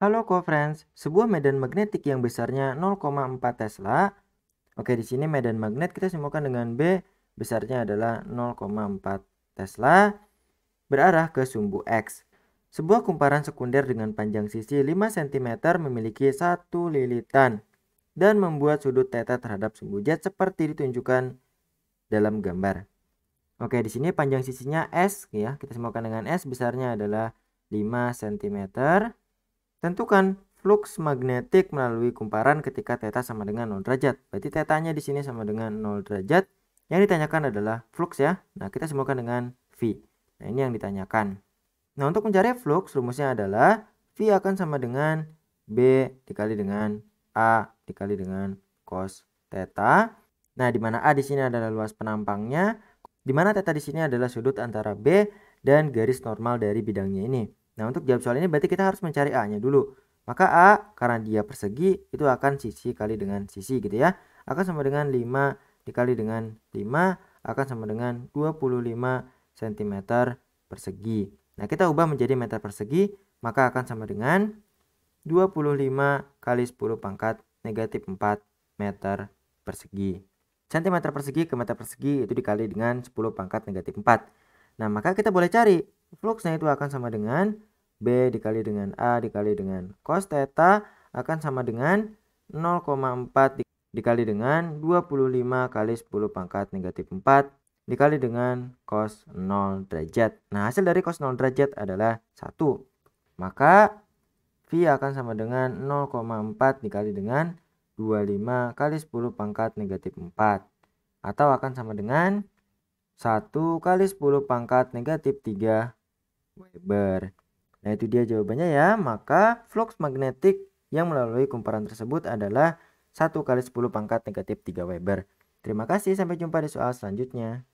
Halo co-friends, sebuah medan magnetik yang besarnya 0,4 Tesla. Oke, di sini medan magnet kita simpulkan dengan B, besarnya adalah 0,4 Tesla, berarah ke sumbu X. Sebuah kumparan sekunder dengan panjang sisi 5 cm memiliki satu lilitan dan membuat sudut theta terhadap sumbu Z seperti ditunjukkan dalam gambar. Oke, di sini panjang sisinya S ya, kita simpulkan dengan S, besarnya adalah 5 cm Tentukan flux magnetik melalui kumparan ketika theta sama dengan 0 derajat. Berarti tetanya di sini sama dengan 0 derajat. Yang ditanyakan adalah flux ya. Nah, kita simulkan dengan V. Nah, ini yang ditanyakan. Nah, untuk mencari flux, rumusnya adalah V akan sama dengan B dikali dengan A dikali dengan cos theta. Nah, di mana A di sini adalah luas penampangnya, di mana theta di sini adalah sudut antara B dan garis normal dari bidangnya ini. Nah, untuk jawab soal ini berarti kita harus mencari A-nya dulu. Maka A karena dia persegi itu akan sisi kali dengan sisi gitu ya. Akan sama dengan 5 dikali dengan 5 akan sama dengan 25 cm persegi. Nah, kita ubah menjadi meter persegi, maka akan sama dengan 25 kali 10 pangkat negatif 4 meter persegi. sentimeter persegi ke meter persegi itu dikali dengan 10 pangkat negatif 4. Nah, maka kita boleh cari fluxnya itu akan sama dengan B dikali dengan A dikali dengan cos theta akan sama dengan 0,4 dikali dengan 25 kali 10 pangkat negatif 4 dikali dengan cos 0 derajat. Nah hasil dari cos 0 derajat adalah 1. Maka V akan sama dengan 0,4 dikali dengan 25 kali 10 pangkat negatif 4. Atau akan sama dengan 1 kali 10 pangkat negatif 3 Weber. Nah itu dia jawabannya ya. Maka flux magnetik yang melalui kumparan tersebut adalah 1 kali 10 pangkat negatif 3 Weber. Terima kasih, sampai jumpa di soal selanjutnya.